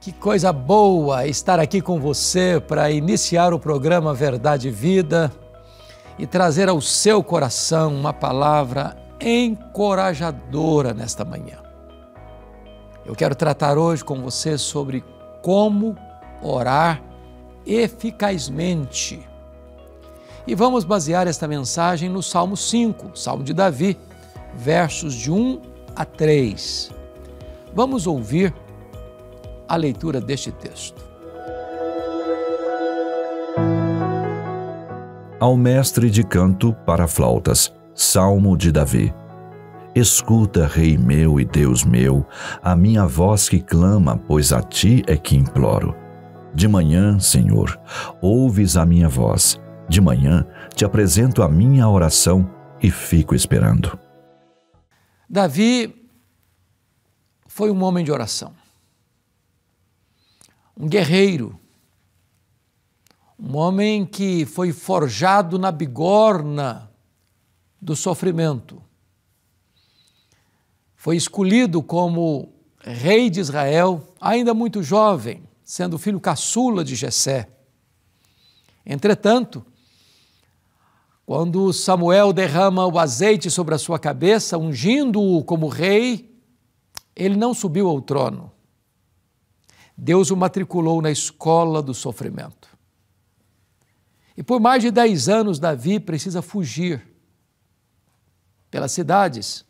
Que coisa boa estar aqui com você para iniciar o programa Verdade e Vida e trazer ao seu coração uma palavra encorajadora nesta manhã. Eu quero tratar hoje com você sobre como orar eficazmente. E vamos basear esta mensagem no Salmo 5, Salmo de Davi, versos de 1 a 3. Vamos ouvir a leitura deste texto. Ao mestre de canto para flautas, Salmo de Davi. Escuta, Rei meu e Deus meu, a minha voz que clama, pois a ti é que imploro. De manhã, Senhor, ouves a minha voz. De manhã te apresento a minha oração e fico esperando. Davi foi um homem de oração um guerreiro, um homem que foi forjado na bigorna do sofrimento. Foi escolhido como rei de Israel, ainda muito jovem, sendo filho caçula de Jessé. Entretanto, quando Samuel derrama o azeite sobre a sua cabeça, ungindo-o como rei, ele não subiu ao trono. Deus o matriculou na escola do sofrimento. E por mais de dez anos, Davi precisa fugir pelas cidades,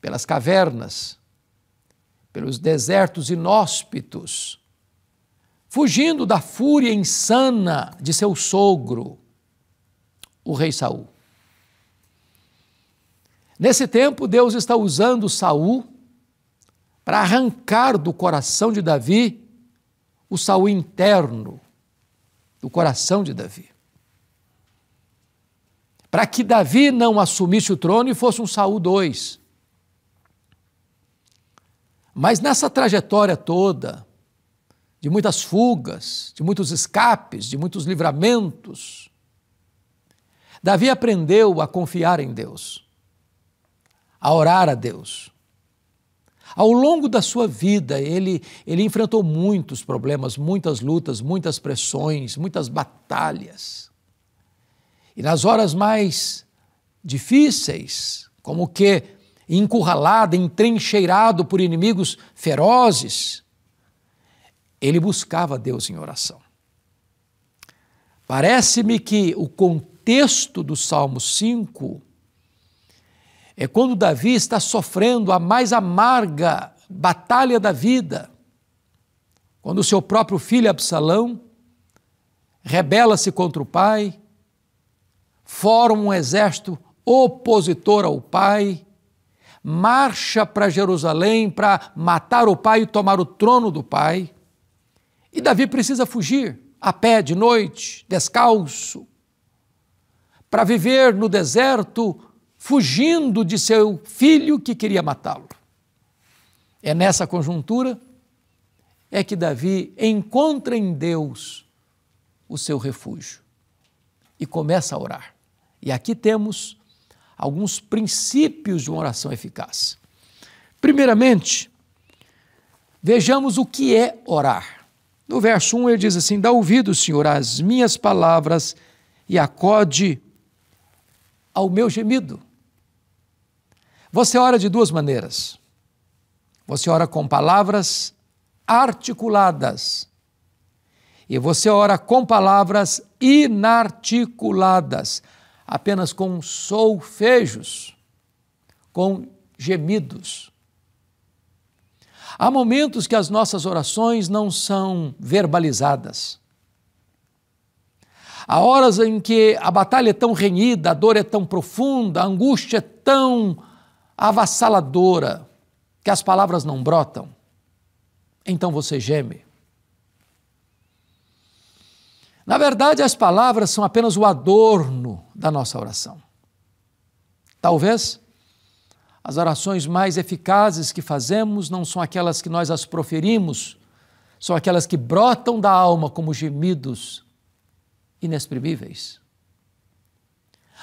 pelas cavernas, pelos desertos inóspitos, fugindo da fúria insana de seu sogro, o rei Saul. Nesse tempo, Deus está usando Saul para arrancar do coração de Davi o Saul interno do coração de Davi. Para que Davi não assumisse o trono e fosse um Saul II. Mas nessa trajetória toda, de muitas fugas, de muitos escapes, de muitos livramentos, Davi aprendeu a confiar em Deus, a orar a Deus ao longo da sua vida, ele, ele enfrentou muitos problemas, muitas lutas, muitas pressões, muitas batalhas. E nas horas mais difíceis, como que encurralado, entrencheirado por inimigos ferozes, ele buscava Deus em oração. Parece-me que o contexto do Salmo 5 é quando Davi está sofrendo a mais amarga batalha da vida, quando o seu próprio filho Absalão rebela-se contra o pai, forma um exército opositor ao pai, marcha para Jerusalém para matar o pai e tomar o trono do pai. E Davi precisa fugir a pé de noite, descalço, para viver no deserto fugindo de seu filho que queria matá-lo. É nessa conjuntura é que Davi encontra em Deus o seu refúgio e começa a orar. E aqui temos alguns princípios de uma oração eficaz. Primeiramente, vejamos o que é orar. No verso 1 ele diz assim: Dá ouvido, Senhor, às minhas palavras e acode ao meu gemido. Você ora de duas maneiras. Você ora com palavras articuladas e você ora com palavras inarticuladas, apenas com solfejos, com gemidos. Há momentos que as nossas orações não são verbalizadas. Há horas em que a batalha é tão renhida, a dor é tão profunda, a angústia é tão avassaladora, que as palavras não brotam, então você geme. Na verdade, as palavras são apenas o adorno da nossa oração. Talvez as orações mais eficazes que fazemos não são aquelas que nós as proferimos, são aquelas que brotam da alma como gemidos inexprimíveis.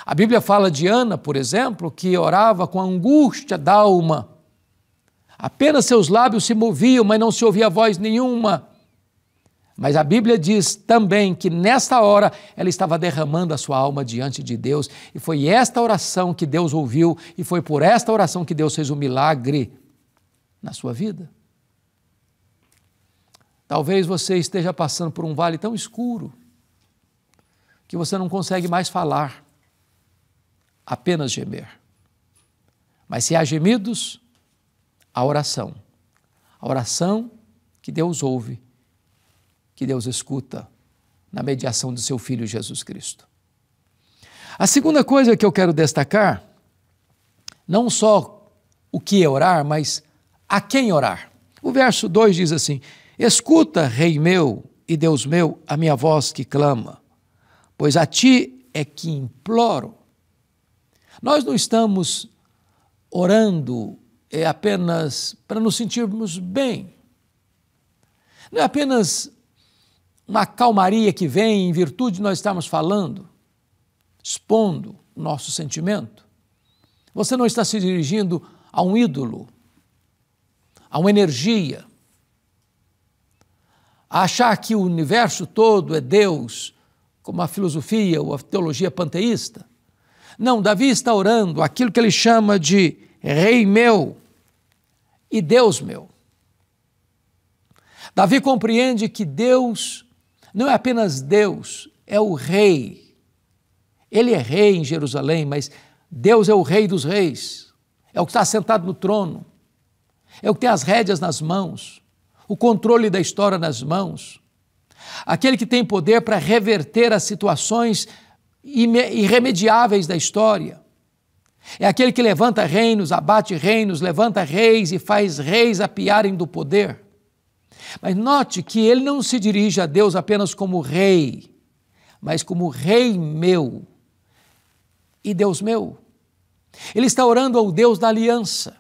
A Bíblia fala de Ana, por exemplo, que orava com angústia da alma. Apenas seus lábios se moviam, mas não se ouvia voz nenhuma. Mas a Bíblia diz também que nesta hora ela estava derramando a sua alma diante de Deus, e foi esta oração que Deus ouviu, e foi por esta oração que Deus fez o um milagre na sua vida. Talvez você esteja passando por um vale tão escuro que você não consegue mais falar apenas gemer. Mas se há gemidos, há oração. A oração que Deus ouve, que Deus escuta na mediação do seu Filho Jesus Cristo. A segunda coisa que eu quero destacar, não só o que é orar, mas a quem orar. O verso 2 diz assim: Escuta, Rei meu e Deus meu, a minha voz que clama, pois a ti é que imploro nós não estamos orando é apenas para nos sentirmos bem. Não é apenas uma calmaria que vem em virtude de nós estarmos falando, expondo o nosso sentimento. Você não está se dirigindo a um ídolo, a uma energia, a achar que o universo todo é Deus, como a filosofia ou a teologia panteísta. Não, Davi está orando aquilo que ele chama de rei meu e Deus meu. Davi compreende que Deus não é apenas Deus, é o rei. Ele é rei em Jerusalém, mas Deus é o rei dos reis. É o que está sentado no trono. É o que tem as rédeas nas mãos, o controle da história nas mãos. Aquele que tem poder para reverter as situações irremediáveis da história. É aquele que levanta reinos, abate reinos, levanta reis e faz reis apiarem do poder. Mas note que ele não se dirige a Deus apenas como rei, mas como rei meu e Deus meu. Ele está orando ao Deus da aliança.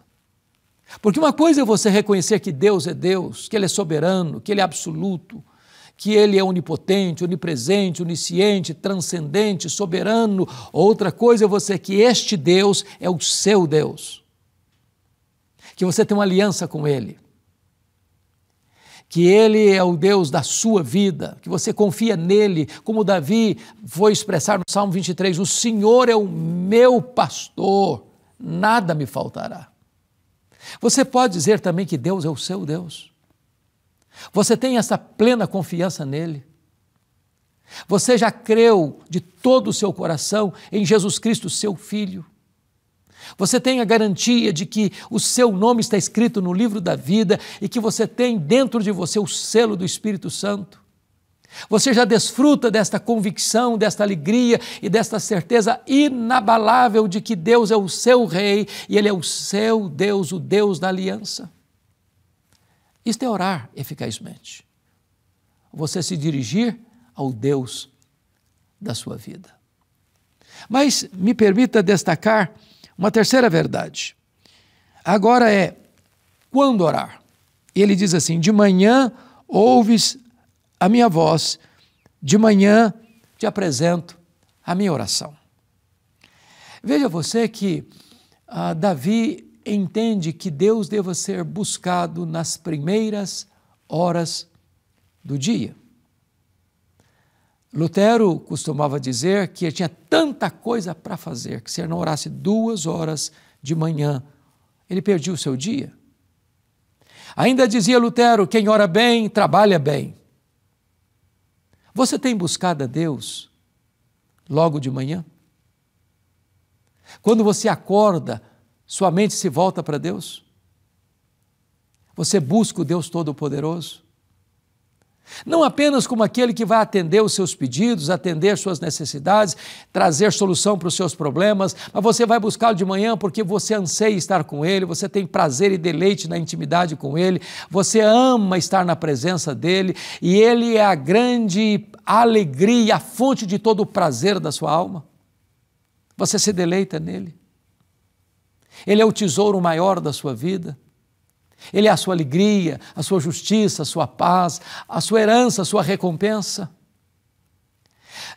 Porque uma coisa é você reconhecer que Deus é Deus, que Ele é soberano, que Ele é absoluto, que ele é onipotente, onipresente, onisciente, transcendente, soberano. Outra coisa é você que este Deus é o seu Deus. Que você tem uma aliança com ele. Que ele é o Deus da sua vida, que você confia nele, como Davi foi expressar no Salmo 23: O Senhor é o meu pastor, nada me faltará. Você pode dizer também que Deus é o seu Deus. Você tem essa plena confiança nele? Você já creu de todo o seu coração em Jesus Cristo, seu Filho? Você tem a garantia de que o seu nome está escrito no livro da vida e que você tem dentro de você o selo do Espírito Santo? Você já desfruta desta convicção, desta alegria e desta certeza inabalável de que Deus é o seu Rei e Ele é o seu Deus, o Deus da aliança? Isto é orar eficazmente. Você se dirigir ao Deus da sua vida. Mas me permita destacar uma terceira verdade. Agora é quando orar. Ele diz assim: De manhã ouves a minha voz, de manhã te apresento a minha oração. Veja você que ah, Davi entende que Deus deva ser buscado nas primeiras horas do dia. Lutero costumava dizer que ele tinha tanta coisa para fazer que se ele não orasse duas horas de manhã, ele perdia o seu dia. Ainda dizia Lutero: quem ora bem, trabalha bem. Você tem buscado a Deus logo de manhã? Quando você acorda, sua mente se volta para Deus? Você busca o Deus Todo-Poderoso? Não apenas como aquele que vai atender os seus pedidos, atender suas necessidades, trazer solução para os seus problemas, mas você vai buscá-lo de manhã porque você anseia estar com ele, você tem prazer e deleite na intimidade com ele, você ama estar na presença dele e ele é a grande alegria, a fonte de todo o prazer da sua alma. Você se deleita nele. Ele é o tesouro maior da sua vida. Ele é a sua alegria, a sua justiça, a sua paz, a sua herança, a sua recompensa.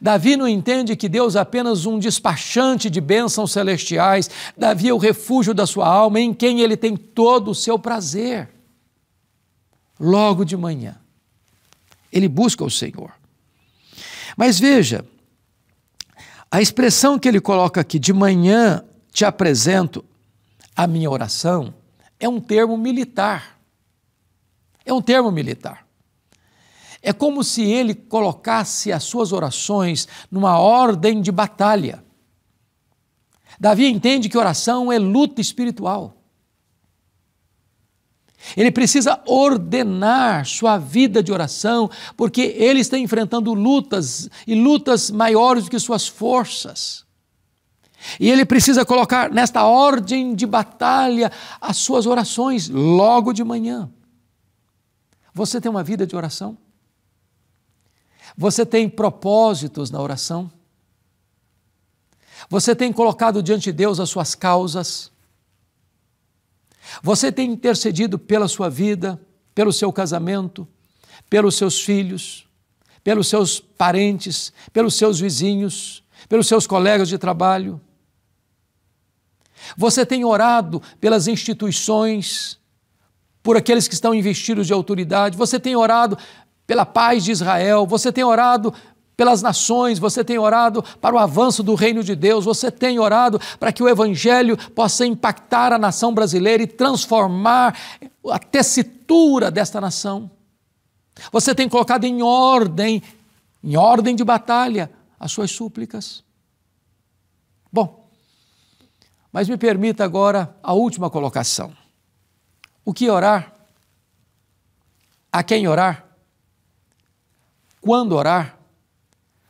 Davi não entende que Deus é apenas um despachante de bênçãos celestiais. Davi é o refúgio da sua alma, em quem ele tem todo o seu prazer. Logo de manhã, ele busca o Senhor. Mas veja, a expressão que ele coloca aqui, de manhã te apresento, a minha oração é um termo militar. É um termo militar. É como se ele colocasse as suas orações numa ordem de batalha. Davi entende que oração é luta espiritual. Ele precisa ordenar sua vida de oração, porque ele está enfrentando lutas e lutas maiores do que suas forças. E ele precisa colocar nesta ordem de batalha as suas orações logo de manhã. Você tem uma vida de oração? Você tem propósitos na oração? Você tem colocado diante de Deus as suas causas? Você tem intercedido pela sua vida, pelo seu casamento, pelos seus filhos, pelos seus parentes, pelos seus vizinhos, pelos seus colegas de trabalho? Você tem orado pelas instituições, por aqueles que estão investidos de autoridade, você tem orado pela paz de Israel, você tem orado pelas nações, você tem orado para o avanço do reino de Deus, você tem orado para que o evangelho possa impactar a nação brasileira e transformar a tessitura desta nação. Você tem colocado em ordem, em ordem de batalha, as suas súplicas. Bom, mas me permita agora a última colocação. O que orar? A quem orar? Quando orar?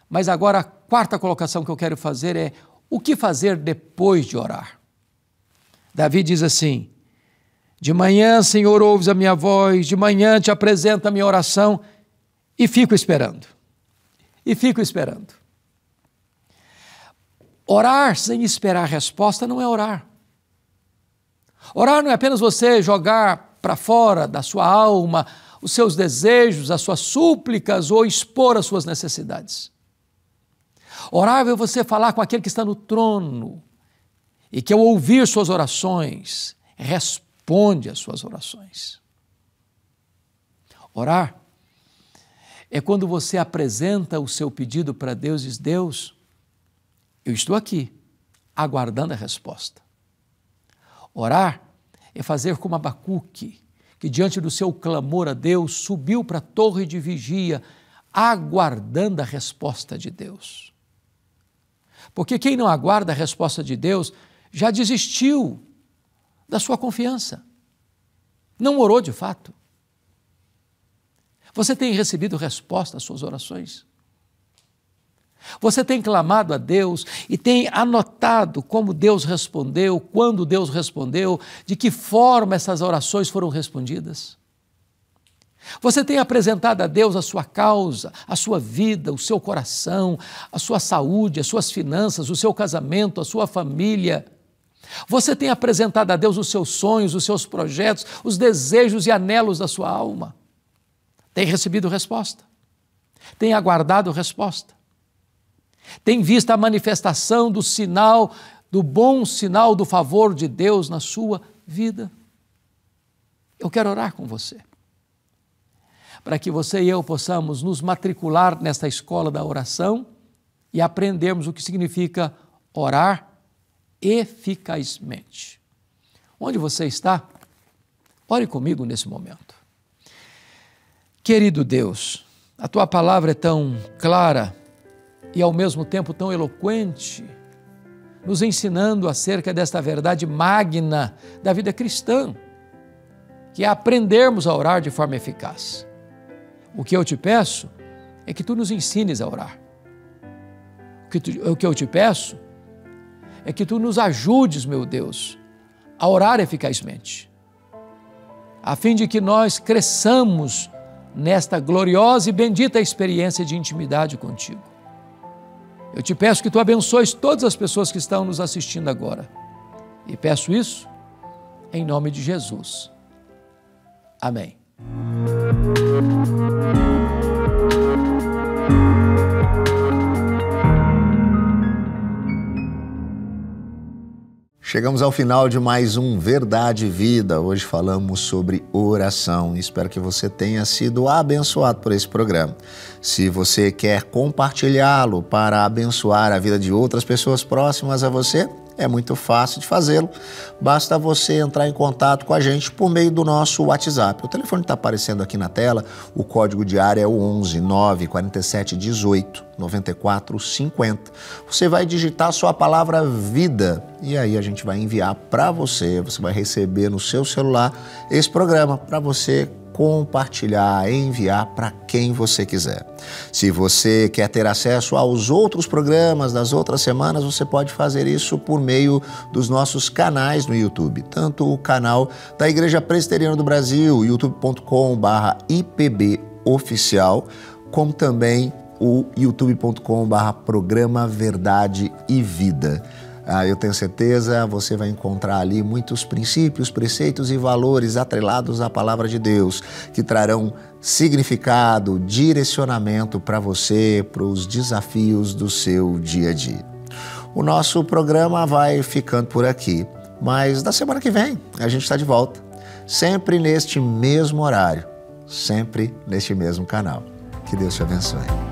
Mas agora a quarta colocação que eu quero fazer é o que fazer depois de orar? Davi diz assim: De manhã, Senhor, ouves a minha voz, de manhã te apresento a minha oração e fico esperando. E fico esperando. Orar sem esperar resposta não é orar. Orar não é apenas você jogar para fora da sua alma os seus desejos, as suas súplicas ou expor as suas necessidades. Orar é você falar com aquele que está no trono e que, ao ouvir suas orações, responde às suas orações. Orar é quando você apresenta o seu pedido para Deus e diz: Deus, eu estou aqui, aguardando a resposta. Orar é fazer como Abacuque, que diante do seu clamor a Deus subiu para a torre de vigia, aguardando a resposta de Deus. Porque quem não aguarda a resposta de Deus já desistiu da sua confiança. Não orou de fato. Você tem recebido resposta às suas orações? Você tem clamado a Deus e tem anotado como Deus respondeu, quando Deus respondeu, de que forma essas orações foram respondidas? Você tem apresentado a Deus a sua causa, a sua vida, o seu coração, a sua saúde, as suas finanças, o seu casamento, a sua família. Você tem apresentado a Deus os seus sonhos, os seus projetos, os desejos e anelos da sua alma. Tem recebido resposta. Tem aguardado resposta. Tem visto a manifestação do sinal, do bom sinal do favor de Deus na sua vida? Eu quero orar com você. Para que você e eu possamos nos matricular nesta escola da oração e aprendermos o que significa orar eficazmente. Onde você está? Ore comigo nesse momento. Querido Deus, a tua palavra é tão clara e ao mesmo tempo tão eloquente, nos ensinando acerca desta verdade magna da vida cristã, que é aprendermos a orar de forma eficaz. O que eu te peço é que tu nos ensines a orar. O que, tu, o que eu te peço é que tu nos ajudes, meu Deus, a orar eficazmente, a fim de que nós cresçamos nesta gloriosa e bendita experiência de intimidade contigo. Eu te peço que tu abençoes todas as pessoas que estão nos assistindo agora. E peço isso em nome de Jesus. Amém. Chegamos ao final de mais um Verdade Vida. Hoje falamos sobre oração. Espero que você tenha sido abençoado por esse programa. Se você quer compartilhá-lo para abençoar a vida de outras pessoas próximas a você, é muito fácil de fazê-lo. Basta você entrar em contato com a gente por meio do nosso WhatsApp. O telefone está aparecendo aqui na tela. O código de área é o 11 9 47 18 9450. Você vai digitar sua palavra vida e aí a gente vai enviar para você, você vai receber no seu celular esse programa para você compartilhar, enviar para quem você quiser. Se você quer ter acesso aos outros programas das outras semanas, você pode fazer isso por meio dos nossos canais no YouTube, tanto o canal da Igreja Presbiteriana do Brasil, youtube.com/ipboficial, como também o youtube.com/barra programa Verdade e Vida. Ah, eu tenho certeza você vai encontrar ali muitos princípios, preceitos e valores atrelados à palavra de Deus que trarão significado, direcionamento para você, para os desafios do seu dia a dia. O nosso programa vai ficando por aqui, mas da semana que vem a gente está de volta, sempre neste mesmo horário, sempre neste mesmo canal. Que Deus te abençoe.